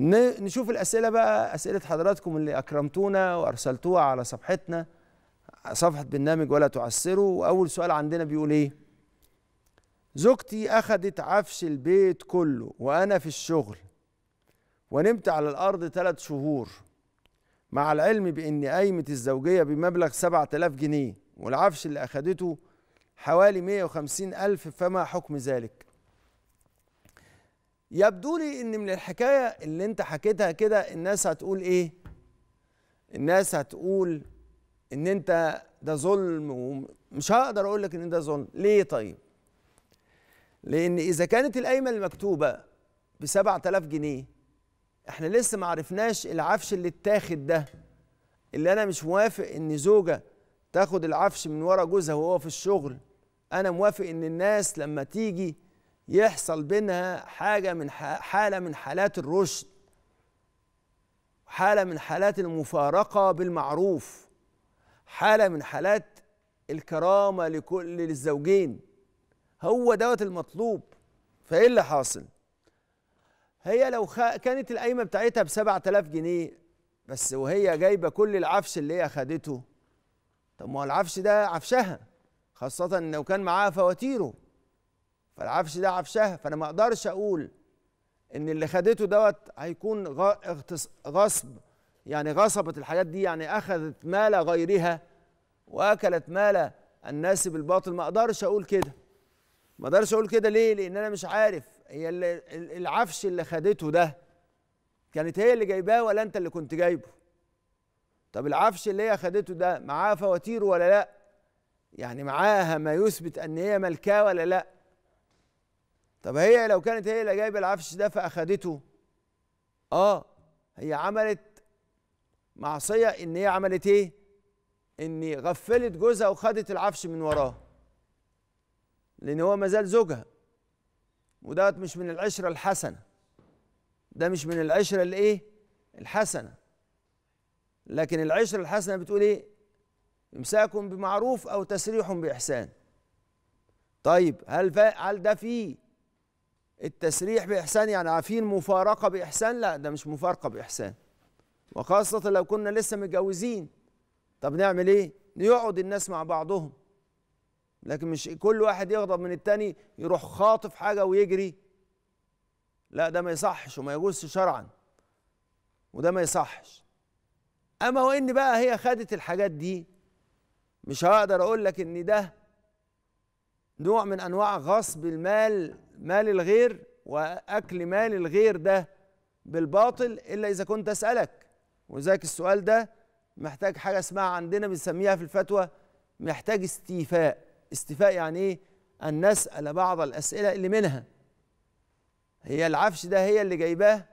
نشوف الأسئلة بقى أسئلة حضراتكم اللي أكرمتونا وأرسلتوها على صفحتنا صفحة برنامج ولا تعسروا وأول سؤال عندنا بيقول إيه زوجتي اخذت عفش البيت كله وأنا في الشغل ونمت على الأرض ثلاث شهور مع العلم باني قايمة الزوجية بمبلغ 7000 جنيه والعفش اللي اخذته حوالي 150 ألف فما حكم ذلك يبدو لي ان من الحكايه اللي انت حكيتها كده الناس هتقول ايه الناس هتقول ان انت ده ظلم ومش هقدر اقول لك ان ده ظلم ليه طيب لان اذا كانت القايمه المكتوبه ب 7000 جنيه احنا لسه ما عرفناش العفش اللي اتاخد ده اللي انا مش موافق ان زوجه تاخد العفش من ورا جوزها وهو في الشغل انا موافق ان الناس لما تيجي يحصل بينها حاجة من حالة من حالات الرشد حالة من حالات المفارقة بالمعروف حالة من حالات الكرامة لكل للزوجين هو دوت المطلوب فايه اللي حاصل؟ هي لو خ... كانت القايمة بتاعتها ب 7000 جنيه بس وهي جايبة كل العفش اللي هي خدته طب ما هو العفش ده عفشها خاصة لو كان معاها فواتيره فالعفش ده عفشها فانا ما اقدرش اقول ان اللي خدته دوت هيكون غصب يعني غصبت الحاجات دي يعني اخذت مال غيرها واكلت مال الناس بالباطل ما اقدرش اقول كده ما اقدرش اقول كده ليه لان انا مش عارف هي اللي العفش اللي خدته ده كانت هي اللي جايباه ولا انت اللي كنت جايبه طب العفش اللي هي خدته ده معاه فواتير ولا لا يعني معاها ما يثبت ان هي ملكاه ولا لا طب هي لو كانت هي اللي جايبه العفش ده فاخدته اه هي عملت معصيه ان هي عملت ايه ان غفلت جوزها وخدت العفش من وراه لان هو مازال زوجها ودوت مش من العشره الحسنه ده مش من العشره الايه الحسنه لكن العشره الحسنه بتقول ايه امساك بمعروف او تسريح باحسان طيب هل هل ده فيه التسريح بإحسان يعني عارفين مفارقة بإحسان لا ده مش مفارقة بإحسان وخاصة لو كنا لسه متجوزين طب نعمل إيه؟ نقعد الناس مع بعضهم لكن مش كل واحد يغضب من التاني يروح خاطف حاجة ويجري لا ده ما يصحش وما يجوزش شرعا وده ما يصحش أما وإن بقى هي خدت الحاجات دي مش هقدر أقول لك إن ده نوع من أنواع غصب المال مال الغير واكل مال الغير ده بالباطل الا اذا كنت اسالك وذاك السؤال ده محتاج حاجه اسمها عندنا بنسميها في الفتوى محتاج استيفاء استيفاء يعني ايه ان نسال بعض الاسئله اللي منها هي العفش ده هي اللي جايباه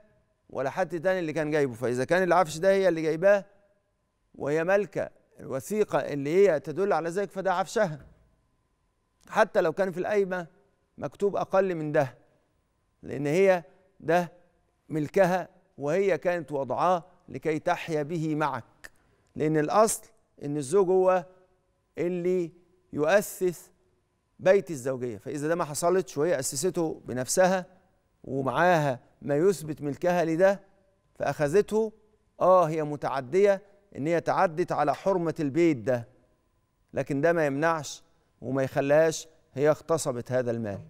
ولا حد تاني اللي كان جايبه فاذا كان العفش ده هي اللي جايباه وهي مالكه الوثيقه اللي هي تدل على ذلك فده عفشها حتى لو كان في القايمه مكتوب أقل من ده لأن هي ده ملكها وهي كانت وضعاه لكي تحيا به معك لأن الأصل إن الزوج هو اللي يؤسس بيت الزوجية فإذا ده ما حصلتش وهي أسسته بنفسها ومعاها ما يثبت ملكها لده فأخذته آه هي متعدية إن هي تعدت على حرمة البيت ده لكن ده ما يمنعش وما يخليهاش هي اغتصبت هذا المال